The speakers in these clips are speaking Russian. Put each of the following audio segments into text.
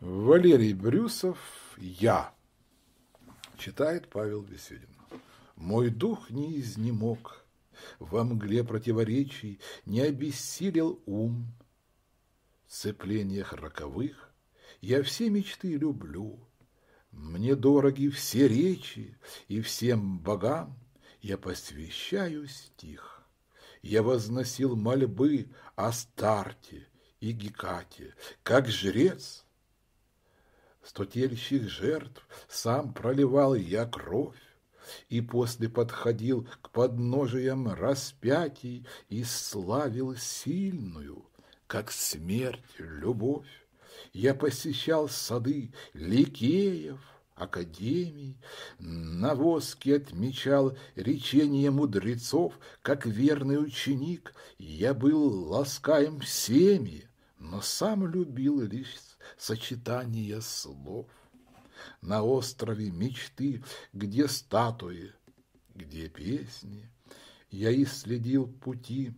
Валерий Брюсов, я, читает Павел Беседин. Мой дух не изнемог, во мгле противоречий не обессилел ум. В цеплениях роковых я все мечты люблю, мне дороги все речи, и всем богам я посвящаю стих. Я возносил мольбы о старте и гекате, как жрец – стотельщих жертв сам проливал я кровь и после подходил к подножиям распятий и славил сильную, как смерть, любовь. Я посещал сады ликеев, академий, на воске отмечал речения мудрецов, как верный ученик, я был ласкаем всеми, но сам любил лишь сочетание слов. На острове мечты, где статуи, где песни, я исследил пути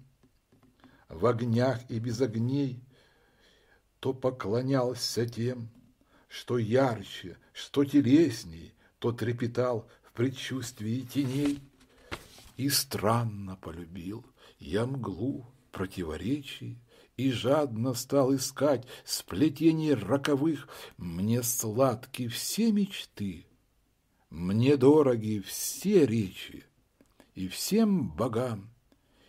в огнях и без огней, то поклонялся тем, что ярче, что телесней, то трепетал в предчувствии теней. И странно полюбил я мглу противоречий, и жадно стал искать сплетений роковых. Мне сладки все мечты, мне дороги все речи, и всем богам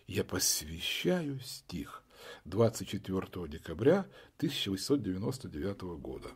я посвящаю стих 24 декабря 1899 года.